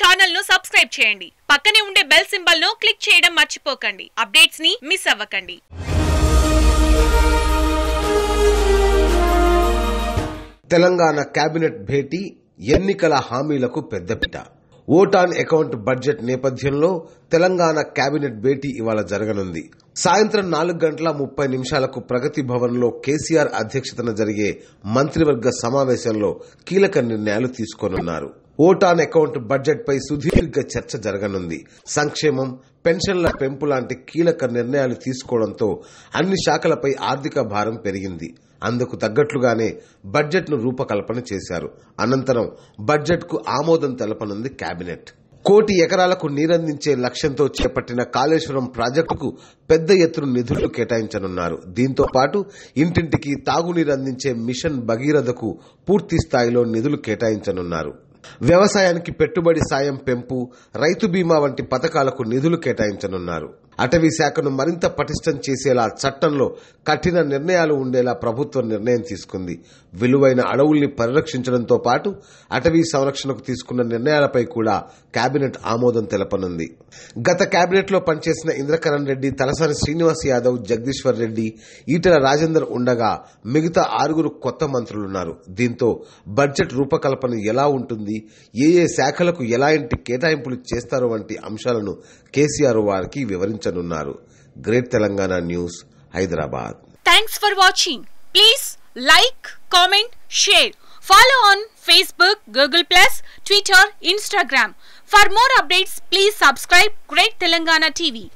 channel ను subscribe చేయండి పక్కనే ఉండే బెల్ సింబల్ ను క్లిక్ చేయడం మర్చిపోకండి అప్డేట్స్ ని మిస్ అవ్వకండి తెలంగాణ కేబినెట్ భేటీ ఎన్నికల హామీలకు ఓట్ ఓటాన్ అకౌంట్ బడ్జెట్ నేపథ్యంలో తెలంగాణ కేబినెట్ భేటీ ఇవాళ జరగనుంది సాయంత్రం నాలుగు గంటల ముప్పై నిమిషాలకు ప్రగతి భవన్లో కేసీఆర్ అధ్యక్షతన జరిగే మంత్రివర్గ సమావేశంలో కీలక నిర్ణయాలు తీసుకోనున్నారు ఓటాన్ అకౌంట్ బడ్జెట్ పై సుదీర్ఘ చర్చ జరగనుంది సంక్షేమం పెన్షన్ల పెంపు లాంటి కీలక నిర్ణయాలు తీసుకోవడంతో అన్ని శాఖలపై ఆర్థిక భారం పెరిగింది అందుకు తగ్గట్లుగానే బడ్జెట్ను రూపకల్పన చేశారు అనంతరం బడ్జెట్కు ఆమోదం తెలపనుంది కేబినెట్ కోటి ఎకరాలకు నీరందించే లక్ష్యంతో చేపట్టిన కాళేశ్వరం ప్రాజెక్టుకు పెద్ద ఎత్తున నిధులు కేటాయించనున్నారు దీంతో పాటు ఇంటింటికి తాగునీరు అందించే మిషన్ భగీరథకు పూర్తి స్థాయిలో నిధులు కేటాయించనున్నారు వ్యవసాయానికి పెట్టుబడి సాయం పెంపు రైతు బీమా వంటి పథకాలకు నిధులు కేటాయించనున్నారు అటవీ శాఖను మరింత పటిష్టం చేసేలా చట్టంలో కఠిన నిర్ణయాలు ఉండేలా ప్రభుత్వం నిర్ణయం తీసుకుంది విలువైన అడవుల్ని పరిరక్షించడంతో పాటు అటవీ సంరక్షణకు తీసుకున్న నిర్ణయాలపై కూడా కేబినెట్ ఆమోదం తెలపనుంది గత లో పనిచేసిన ఇంద్రకరణ్ రెడ్డి తలసాని శ్రీనివాస్ యాదవ్ జగదీశ్వర్ రెడ్డి ఈటల రాజేందర్ ఉండగా మిగతా ఆరుగురు కొత్త మంత్రులున్నారు దీంతో బడ్జెట్ రూపకల్పన ఎలా ఉంటుంది ఏ ఏ శాఖలకు ఎలాంటి కేటాయింపులు చేస్తారో వంటి అంశాలను కేసీఆర్ వారికి వివరించారు తీసుకొచ్చనున్నారు great Telangana news Hyderabad thanks for watching please like comment share follow on Facebook Google plus Twitter Instagram for more updates please subscribe great Telangana TV